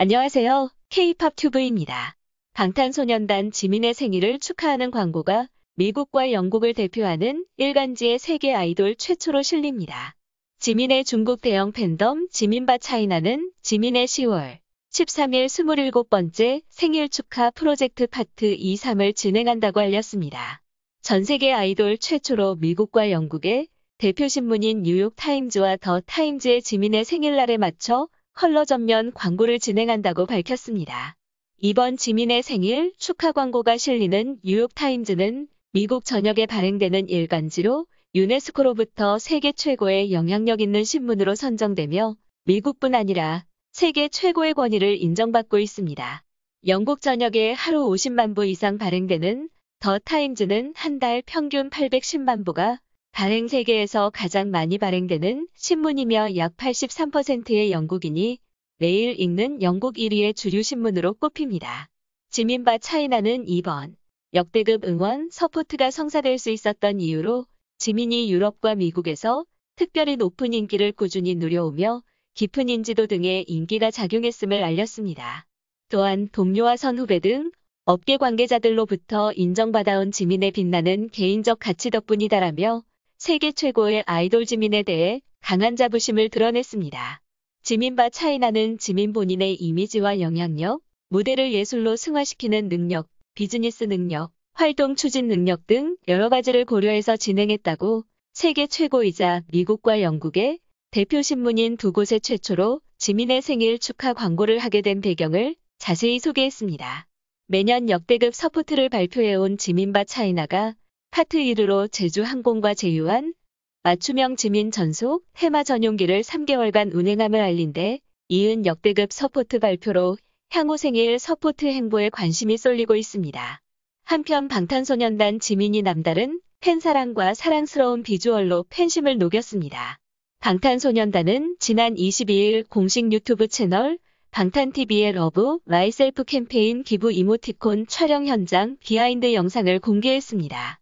안녕하세요. K-팝 튜브입니다. 방탄소년단 지민의 생일을 축하하는 광고가 미국과 영국을 대표하는 일간지의 세계 아이돌 최초로 실립니다. 지민의 중국 대형 팬덤 지민바 차이나는 지민의 10월 13일 27번째 생일 축하 프로젝트 파트 2, 3을 진행한다고 알렸습니다. 전 세계 아이돌 최초로 미국과 영국의 대표 신문인 뉴욕타임즈와 더 타임즈의 지민의 생일날에 맞춰 컬러 전면 광고를 진행한다고 밝혔습니다. 이번 지민의 생일 축하 광고가 실리는 뉴욕타임즈는 미국 전역에 발행되는 일간지로 유네스코로부터 세계 최고의 영향력 있는 신문으로 선정되며 미국뿐 아니라 세계 최고의 권위를 인정받고 있습니다. 영국 전역에 하루 50만 부 이상 발행되는 더 타임즈는 한 달 평균 810만 부가 발행 세계에서 가장 많이 발행되는 신문이며 약 83%의 영국인이 매일 읽는 영국 1위의 주류 신문으로 꼽힙니다. 지민바 차이나는 2번. 역대급 응원 서포트가 성사될 수 있었던 이유로 지민이 유럽과 미국에서 특별히 높은 인기를 꾸준히 누려오며 깊은 인지도 등의 인기가 작용했음을 알렸습니다. 또한 동료와 선후배 등 업계 관계자들로부터 인정받아온 지민의 빛나는 개인적 가치 덕분이다라며 세계 최고의 아이돌 지민에 대해 강한 자부심을 드러냈습니다. 지민바 차이나는 지민 본인의 이미지와 영향력, 무대를 예술로 승화시키는 능력, 비즈니스 능력, 활동 추진 능력 등 여러 가지를 고려해서 진행했다고 세계 최고이자 미국과 영국의 대표 신문인 두 곳에 최초로 지민의 생일 축하 광고를 하게 된 배경을 자세히 소개했습니다. 매년 역대급 서포트를 발표해온 지민바 차이나가 파트 1으로 제주항공과 제휴한 맞춤형 지민 전속 해마 전용기를 3개월간 운행함을 알린데 이은 역대급 서포트 발표로 향후 생일 서포트 행보에 관심이 쏠리고 있습니다. 한편 방탄소년단 지민이 남다른 팬사랑과 사랑스러운 비주얼로 팬심을 녹였습니다. 방탄소년단은 지난 22일 공식 유튜브 채널 방탄TV의 러브 마이셀프 캠페인 기부 이모티콘 촬영 현장 비하인드 영상을 공개했습니다.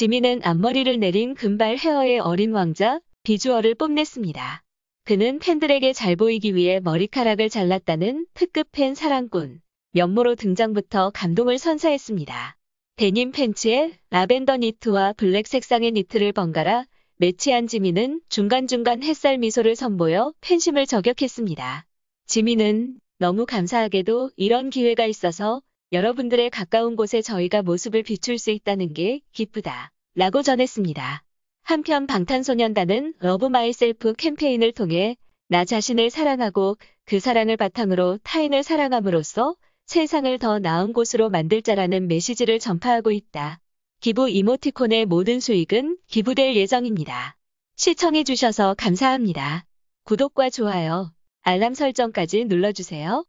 지민은 앞머리를 내린 금발 헤어의 어린 왕자 비주얼을 뽐냈습니다. 그는 팬들에게 잘 보이기 위해 머리카락을 잘랐다는 특급 팬 사랑꾼 면모로 등장부터 감동을 선사했습니다. 데님 팬츠에 라벤더 니트와 블랙 색상의 니트를 번갈아 매치한 지민은 중간중간 햇살 미소를 선보여 팬심을 저격했습니다. 지민은 너무 감사하게도 이런 기회가 있어서 여러분들의 가까운 곳에 저희가 모습을 비출 수 있다는 게 기쁘다. 라고 전했습니다. 한편 방탄소년단은 러브 마이셀프 캠페인을 통해 나 자신을 사랑하고 그 사랑을 바탕으로 타인을 사랑함으로써 세상을 더 나은 곳으로 만들 자라는 메시지를 전파하고 있다. 기부 이모티콘의 모든 수익은 기부될 예정입니다. 시청해주셔서 감사합니다. 구독과 좋아요, 알람 설정까지 눌러주세요.